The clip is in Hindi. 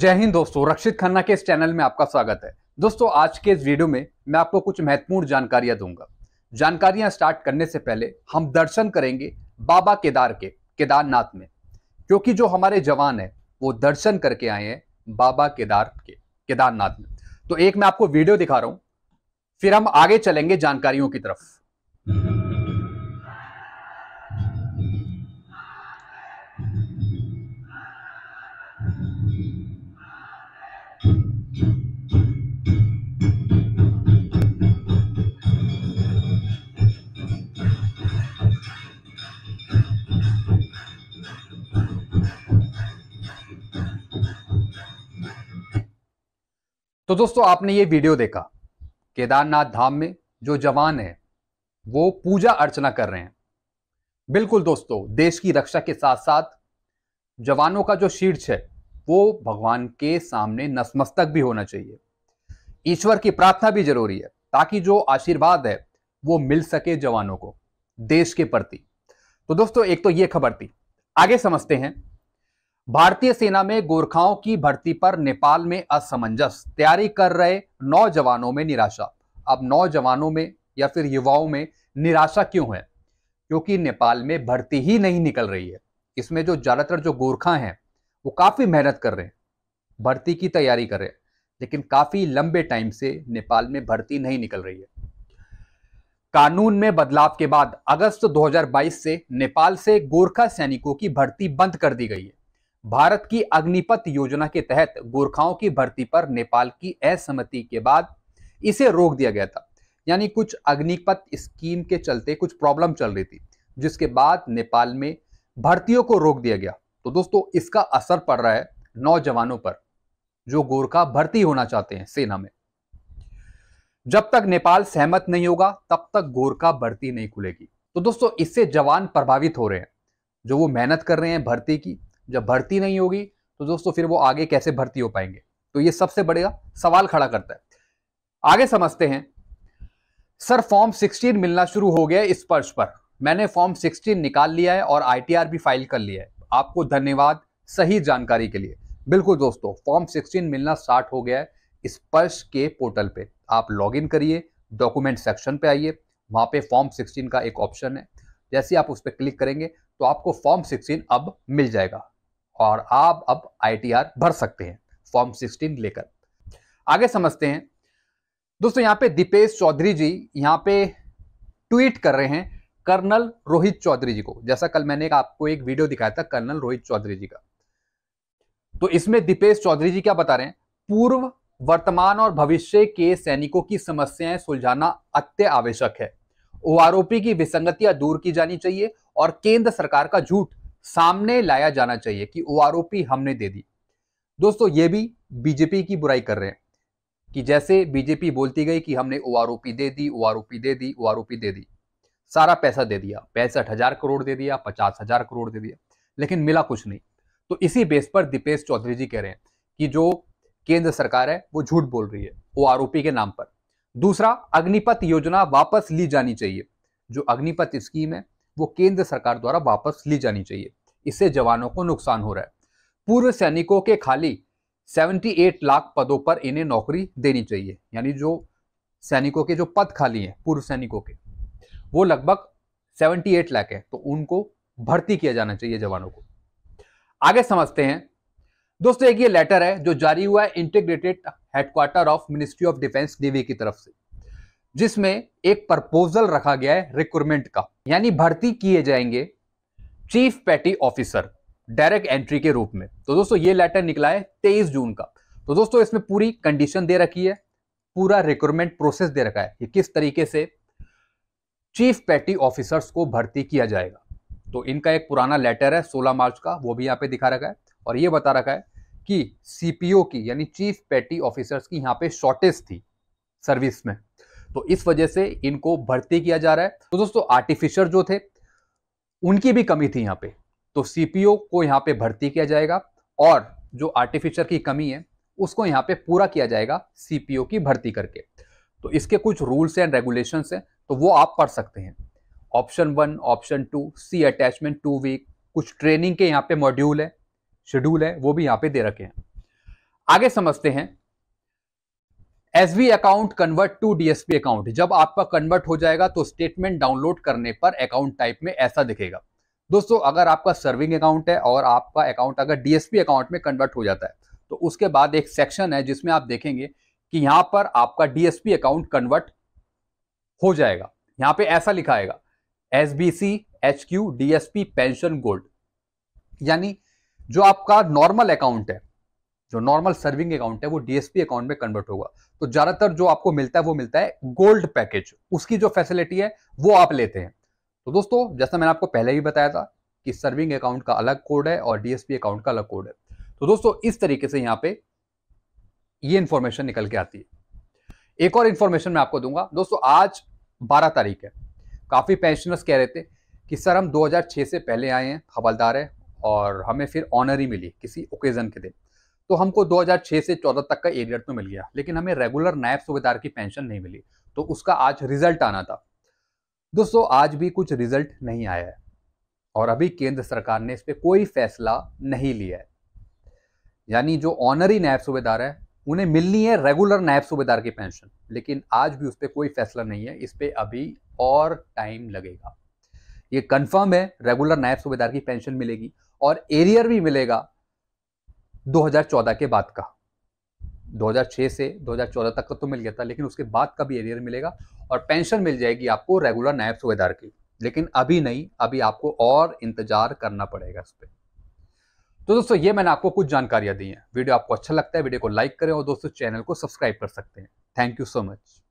जय हिंद दोस्तों रक्षित खन्ना के इस चैनल में आपका स्वागत है दोस्तों आज के इस वीडियो में मैं आपको कुछ महत्वपूर्ण जानकारियां दूंगा जानकारियां स्टार्ट करने से पहले हम दर्शन करेंगे बाबा केदार के केदारनाथ में क्योंकि जो हमारे जवान है वो दर्शन करके आए हैं बाबा केदार के केदारनाथ में तो एक मैं आपको वीडियो दिखा रहा हूं फिर हम आगे चलेंगे जानकारियों की तरफ तो दोस्तों आपने ये वीडियो देखा केदारनाथ धाम में जो जवान है वो पूजा अर्चना कर रहे हैं बिल्कुल दोस्तों देश की रक्षा के साथ साथ जवानों का जो शीर्ष है वो भगवान के सामने नतमस्तक भी होना चाहिए ईश्वर की प्रार्थना भी जरूरी है ताकि जो आशीर्वाद है वो मिल सके जवानों को देश के प्रति तो दोस्तों एक तो ये खबर थी आगे समझते हैं भारतीय सेना में गोरखाओं की भर्ती पर नेपाल में असमंजस तैयारी कर रहे नौजवानों में निराशा अब नौजवानों में या फिर युवाओं में निराशा क्यों है क्योंकि नेपाल में भर्ती ही नहीं निकल रही है इसमें जो ज़्यादातर जो गोरखा हैं वो काफ़ी मेहनत कर रहे हैं भर्ती की तैयारी कर रहे हैं लेकिन काफ़ी लंबे टाइम से नेपाल में भर्ती नहीं निकल रही है कानून में बदलाव के बाद अगस्त 2022 से नेपाल से गोरखा सैनिकों की भर्ती बंद कर दी गई है भारत की अग्निपथ योजना के तहत गोरखाओं की भर्ती पर नेपाल की असहमति के बाद इसे रोक दिया गया था यानी कुछ अग्निपथ स्कीम के चलते कुछ प्रॉब्लम चल रही थी जिसके बाद नेपाल में भर्तियों को रोक दिया गया तो दोस्तों इसका असर पड़ रहा है नौजवानों पर जो गोरखा भर्ती होना चाहते हैं सेना में जब तक नेपाल सहमत नहीं होगा तब तक गोरखा भर्ती नहीं खुलेगी तो दोस्तों इससे जवान प्रभावित हो रहे हैं जो वो मेहनत कर रहे हैं भर्ती की जब भर्ती नहीं होगी तो दोस्तों फिर वो आगे कैसे भर्ती हो पाएंगे तो ये सबसे बड़े सवाल खड़ा करता है आगे समझते हैं सर फॉर्म 16 मिलना शुरू हो गया इस पर्च पर मैंने फॉर्म 16 निकाल लिया है और आईटीआर भी फाइल कर लिया है आपको धन्यवाद सही जानकारी के लिए बिल्कुल दोस्तों फॉर्म 16 मिलना स्टार्ट हो गया है स्पर्श के पोर्टल पे आप लॉगिन करिए डॉक्यूमेंट सेक्शन पे आइए वहां पे फॉर्म 16 का एक ऑप्शन है जैसे आप उस पर क्लिक करेंगे तो आपको फॉर्म सिक्सटीन अब मिल जाएगा और आप अब आईटीआर भर सकते हैं फॉर्म 16 लेकर आगे समझते हैं दोस्तों यहां पे दीपेश चौधरी जी यहां पे ट्वीट कर रहे हैं कर्नल रोहित चौधरी जी को जैसा कल मैंने आपको एक वीडियो दिखाया था कर्नल रोहित चौधरी जी का तो इसमें दीपेश चौधरी जी क्या बता रहे हैं पूर्व वर्तमान और भविष्य के सैनिकों की समस्याएं सुलझाना अत्य आवश्यक है ओ की विसंगतियां दूर की जानी चाहिए और केंद्र सरकार का झूठ सामने लाया जाना चाहिए कि ओआरओपी हमने दे दी दोस्तों ये भी बीजेपी की बुराई कर रहे हैं कि जैसे बीजेपी बोलती गई कि हमने ओआरओपी दे दी ओआरओपी दे दी ओआरओपी दे दी सारा पैसा दे दिया पैंसठ हजार करोड़ दे दिया पचास हजार करोड़ दे दिया लेकिन मिला कुछ नहीं तो इसी बेस पर दीपेश चौधरी जी कह रहे हैं कि जो केंद्र सरकार है वो झूठ बोल रही है आरोपी के नाम पर दूसरा अग्निपथ योजना वापस ली जानी चाहिए जो अग्निपथ स्कीम है वो केंद्र सरकार द्वारा वापस ली जानी चाहिए इससे जवानों को नुकसान हो रहा है पूर्व सैनिकों के खाली 78 लाख पदों पर इन्हें नौकरी देनी चाहिए यानी जो सैनिकों के जो पद खाली हैं पूर्व सैनिकों के वो लगभग 78 लाख है तो उनको भर्ती किया जाना चाहिए जवानों को आगे समझते हैं दोस्तों एक ये लेटर है जो जारी हुआ है Integrated Headquarter of Ministry of Defence Navy की तरफ से जिसमें एक प्रपोजल रखा गया है रिक्रूटमेंट का यानी भर्ती किए जाएंगे chief petty officer direct entry के रूप में तो दोस्तों ये लेटर निकला है तेईस जून का तो दोस्तों इसमें पूरी कंडीशन दे रखी है पूरा रिक्रूटमेंट प्रोसेस दे रखा है कि किस तरीके से चीफ पैटी ऑफिसर्स को भर्ती किया जाएगा तो इनका एक पुराना लेटर है 16 मार्च का वो भी यहाँ पे दिखा रखा है और ये बता रखा है कि सीपीओ की यानी चीफ पेटी ऑफिसर्स की यहाँ पे शॉर्टेज थी सर्विस में तो इस वजह से इनको भर्ती किया जा रहा है तो दोस्तों आर्टिफिशर जो थे उनकी भी कमी थी यहाँ पे तो सीपीओ को यहाँ पे भर्ती किया जाएगा और जो आर्टिफिशर की कमी है उसको यहाँ पे पूरा किया जाएगा सीपीओ की भर्ती करके तो इसके कुछ रूल्स एंड रेगुलेशन हैं तो वो आप पढ़ सकते हैं option one option two sea attachment two week कुछ ट्रेनिंग के यहाँ पे मॉड्यूल है शेड्यूल है वो भी यहाँ पे दे रखे हैं आगे समझते हैं S account convert to DSP account जब आपका कन्वर्ट हो जाएगा तो स्टेटमेंट डाउनलोड करने पर अकाउंट टाइप में ऐसा दिखेगा दोस्तों अगर आपका सर्विंग अकाउंट है और आपका अकाउंट अगर डीएसपी अकाउंट में कन्वर्ट हो जाता है तो उसके बाद एक सेक्शन है जिसमें आप देखेंगे कि यहां पर आपका डीएसपी अकाउंट कन्वर्ट हो जाएगा यहाँ पे ऐसा लिखा है S B C H Q D S P pension gold यानी जो आपका नॉर्मल अकाउंट है जो नॉर्मल सर्विंग अकाउंट है वो डीएसपी अकाउंट में कन्वर्ट होगा तो ज्यादातर जो आपको मिलता है वो मिलता है गोल्ड पैकेज उसकी जो फैसिलिटी है वो आप लेते हैं तो दोस्तों जैसा मैंने आपको पहले ही बताया था कि सर्विंग अकाउंट का अलग कोड है और डीएसपी अकाउंट का अलग कोड है तो दोस्तों इस तरीके से यहाँ पे यह इंफॉर्मेशन निकल के आती है एक और इंफॉर्मेशन मैं आपको दूंगा दोस्तों आज बारह तारीख है काफ़ी पेंशनर्स कह रहे थे कि सर हम 2006 से पहले आए हैं हवलदार है और हमें फिर ऑनर ही मिली किसी ओकेज़न के दिन तो हमको 2006 से 14 तक का एरियर तो मिल गया लेकिन हमें रेगुलर नायब सूबेदार की पेंशन नहीं मिली तो उसका आज रिजल्ट आना था दोस्तों आज भी कुछ रिजल्ट नहीं आया है और अभी केंद्र सरकार ने इस पर कोई फैसला नहीं लिया है यानी जो ऑनरी नायब सूबेदार है उन्हें मिलनी है रेगुलर नायब सूबेदार की पेंशन लेकिन आज भी उस पर कोई फैसला नहीं है इस पर अभी और टाइम लगेगा ये कंफर्म है रेगुलर नायब सूबेदार की पेंशन मिलेगी और एरियर भी मिलेगा 2014 के बाद का 2006 से 2014 तक का तो मिल गया था लेकिन उसके बाद का भी एरियर मिलेगा और पेंशन मिल जाएगी आपको रेगुलर नायब सूबेदार की लेकिन अभी नहीं अभी आपको और इंतजार करना पड़ेगा इस पर तो दोस्तों ये मैंने आपको कुछ जानकारियां दी हैं वीडियो आपको अच्छा लगता है वीडियो को लाइक करें और दोस्तों चैनल को सब्सक्राइब कर सकते हैं थैंक यू सो मच